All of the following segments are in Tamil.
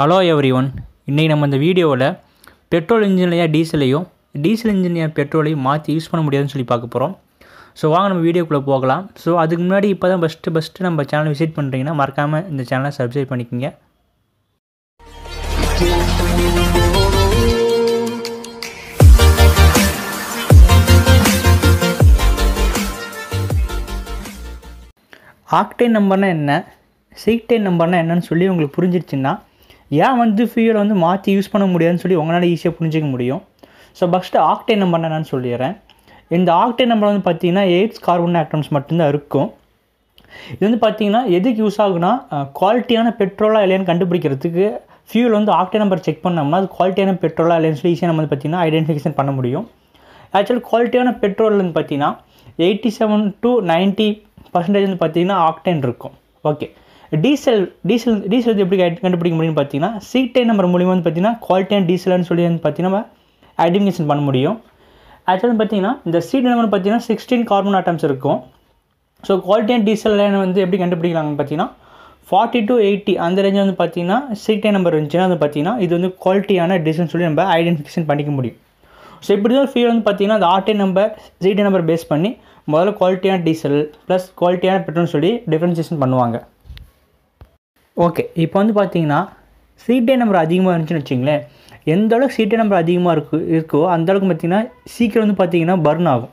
ஹலோ எவ்ரி ஒன் இன்றைக்கி நம்ம இந்த வீடியோவில் பெட்ரோல் இன்ஜினியாக டீசலையும் டீசல் இன்ஜினியாக பெட்ரோலையும் மாற்றி யூஸ் பண்ண முடியாதுன்னு சொல்லி பார்க்க போகிறோம் ஸோ வாங்க நம்ம வீடியோக்குள்ளே போகலாம் ஸோ அதுக்கு முன்னாடி இப்போ தான் ஃபஸ்ட்டு ஃபஸ்ட்டு நம்ம சேனல் விசிட் பண்ணுறீங்கன்னா மறக்காமல் இந்த சேனலை சப்ஸ்கிரைப் பண்ணிக்கோங்க ஆக்டைன் நம்பர்னால் என்ன சீக்டைன் நம்பர்னால் என்னன்னு சொல்லி உங்களுக்கு புரிஞ்சிருச்சுன்னா ஏன் வந்து ஃபியூவல் வந்து மாற்றி யூஸ் பண்ண முடியாதுன்னு சொல்லி உங்களால் ஈஸியாக புரிஞ்சிக்க முடியும் ஸோ ஃபஸ்ட்டு ஆக்டே நம்பர் என்னன்னு சொல்லிடுறேன் இந்த ஆக்டே நம்பர் வந்து பார்த்திங்கன்னா எயிட்ஸ் கார்பன் ஆக்டம்ஸ் மட்டும்தான் இருக்கும் இது வந்து பார்த்திங்கன்னா எதுக்கு யூஸ் ஆகுனா குவாலிட்டியான பெட்ரோலாக இல்லையான்னு கண்டுபிடிக்கிறதுக்கு ஃபியூவல் வந்து ஆக்டை நம்பர் செக் பண்ணோம்னா அது குவாலிட்டியான பெட்ரோலாக இல்லைன்னு சொல்லி ஈஸியாக நம்ம வந்து பார்த்திங்கன்னா ஐடென்டிஃபிகேஷன் பண்ண முடியும் ஆக்சுவல் குவாலிட்டியான பெட்ரோல் வந்து பார்த்திங்கன்னா eighty seven to ninety percentage வந்து பார்த்திங்கன்னா ஆக்டேன் இருக்கும் ஓகே டீசல் டீசல் டீசல் எப்படி கண்டுபிடிக்க முடியும்னு பார்த்தீங்கன்னா சீட்டை நம்பர் மூலிமா வந்து பார்த்தீங்கன்னா குவாலிட்டியான டீசல்னு சொல்லி வந்து பார்த்தீங்கன்னா நம்ம ஐடென்டிஃபிகேஷன் பண்ண முடியும் ஆக்சுவலாக வந்து பார்த்தீங்கன்னா இந்த சீட் நம்பர் பார்த்தீங்கன்னா சிக்ஸ்டீன் கார்பன் ஆட்டம்ஸ் இருக்கும் ஸோ குவாலிட்டியான டீசல் வந்து எப்படி கண்டுபிடிக்கலாங்கன்னு பார்த்தீங்கன்னா ஃபார்ட்டி டு எயிட்டி அந்த ரேஞ்ச் வந்து பார்த்தீங்கன்னா சீட்டை நம்பர் இருந்துச்சுன்னா வந்து பார்த்தீங்கன்னா இது வந்து குவாலிட்டியான டீசல்னு சொல்லி நம்ம ஐடென்டிஃபிகேஷன் பண்ணிக்க முடியும் ஸோ இப்படி தான் ஃபீல் வந்து பார்த்தீங்கன்னா அந்த ஆட்டை நம்பர் சீட்டை நம்பர் பேஸ் பண்ணி முதல்ல குவாலிட்டியான டீசல் ப்ளஸ் குவாலிட்டியான பெட்ரோல்னு சொல்லி டிஃப்ரென்சியேஷன் பண்ணுவாங்க ஓகே இப்போ வந்து பார்த்தீங்கன்னா சீட்டே நம்பர் அதிகமாக இருந்துச்சுன்னு வச்சிங்களேன் எந்த அளவுக்கு சீட்டே நம்பர் அதிகமாக இருக்கு இருக்கோ அந்த அளவுக்கு பார்த்திங்கன்னா சீக்கிரம் வந்து பார்த்தீங்கன்னா பர்ன் ஆகும்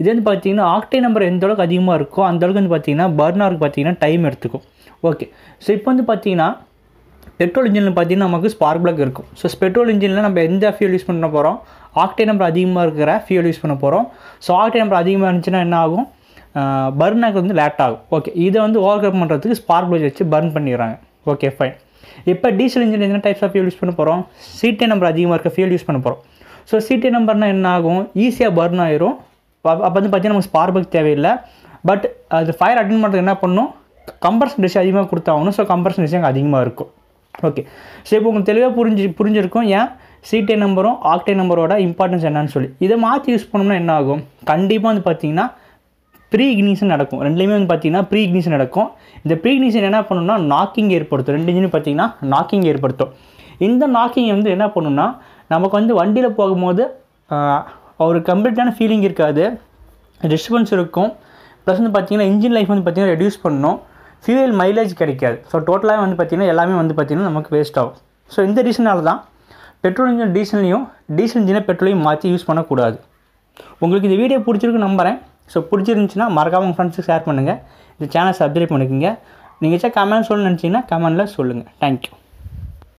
இதே வந்து பார்த்தீங்கன்னா ஆக்டே நம்பர் எந்த அளவுக்கு அதிகமாக இருக்கோ அந்த அளவுக்கு வந்து பார்த்தீங்கன்னா பர்ன் ஆகிறதுக்கு பார்த்தீங்கன்னா டைம் எடுத்துக்கும் ஓகே ஸோ இப்போ வந்து பார்த்திங்கன்னா பெட்ரோல் இன்ஜினில் பார்த்தீங்கன்னா நமக்கு ஸ்பார்க் பிளக் இருக்கும் ஸோ பெட்ரோல் இன்ஜினில் நம்ம எந்த ஃபியூல் யூஸ் பண்ண போகிறோம் ஆக்டே நம்பர் அதிகமாக இருக்கிற ஃபியூல் யூஸ் பண்ண போகிறோம் ஸோ ஆக்டே நம்பர் அதிகமாக இருந்துச்சுன்னா என்ன ஆகும் பர்னாக்கு வந்து லேட் ஆகும் ஓகே இதை வந்து ஓவர் கம் பண்ணுறதுக்கு ஸ்பார்க் ப்ளேஜ் வச்சு பர்ன் பண்ணிடுறாங்க ஓகே ஃபைன் இப்போ டீசல் இன்ஜின் என்ன டைப்ஸ் ஆஃப் ஃபியூல் யூஸ் பண்ண போகிறோம் சிடி நம்பர் அதிகமாக இருக்க ஃபியூல் யூஸ் பண்ண போகிறோம் ஸோ சீட்டே நம்பர்னால் என்ன ஆகும் ஈஸியாக பர்ன் ஆயிரும் அப்போ வந்து பார்த்தீங்கன்னா நமக்கு ஸ்பார்க் தேவையில்லை பட் அது ஃபயர் அட்டன் பண்ணுறது என்ன பண்ணும் கம்பர்சன் டிஷ் அதிகமாக கொடுத்தாகணும் ஸோ கம்பர்சன் டிஷ் அங்கே அதிகமாக இருக்கும் ஓகே ஸோ இப்போ உங்களுக்கு தெளிவாக புரிஞ்சு புரிஞ்சிருக்கும் ஏன் சீட்டே நம்பரும் ஆக்டே நம்பரோட இம்பார்ட்டன்ஸ் என்னன்னு சொல்லி இதை மாற்றி யூஸ் பண்ணோம்னா என்ன ஆகும் கண்டிப்பாக வந்து பார்த்தீங்கன்னா ப்ரீ இக்னிஷன் நடக்கும் ரெண்டுலேயுமே வந்து பார்த்தீங்கன்னா ப்ரீ இக்னிஷன் நடக்கும் இந்த ப்ரீ இக்னிஷன் என்ன பண்ணணும்னா நாக்கிங் ஏற்படுத்தும் ரெண்டு இன்ஜினும் பார்த்தீங்கன்னா நாக்கிங் ஏற்படுத்தும் இந்த நாக்கிங் வந்து என்ன பண்ணணும்னா நமக்கு வந்து வண்டியில் போகும்போது ஒரு கம்ப்ளீட்டான ஃபீலிங் இருக்காது டிஸ்டர்பன்ஸ் இருக்கும் ப்ளஸ் வந்து பார்த்தீங்கன்னா இன்ஜின் லைஃப் வந்து பார்த்திங்கன்னா ரெடியூஸ் பண்ணணும் ஃபியூவல் மைலேஜ் கிடைக்காது ஸோ டோட்டலாக வந்து பார்த்திங்கன்னா எல்லாமே வந்து பார்த்திங்கன்னா நமக்கு வேஸ்ட் ஆகும் ஸோ இந்த ரீசனால் தான் பெட்ரோல் இன்ஜின் டீசல்லையும் டீசல் இன்ஜினை பெட்ரோலையும் மாற்றி யூஸ் பண்ணக்கூடாது உங்களுக்கு இந்த வீடியோ பிடிச்சிருக்கு நம்புகிறேன் ஸோ பிடிச்சிருந்துச்சின்னா மறக்காமல் உங்கள் ஃப்ரெண்ட்ஸுக்கு ஷேர் பண்ணுங்கள் இந்த சேனல் சப்ஸ்கிரைப் பண்ணிக்கோங்க நீங்கள் கமெண்ட் சொல்லணும்னு நினச்சிங்கன்னா கமெண்டில் சொல்லுங்கள் தேங்க்யூ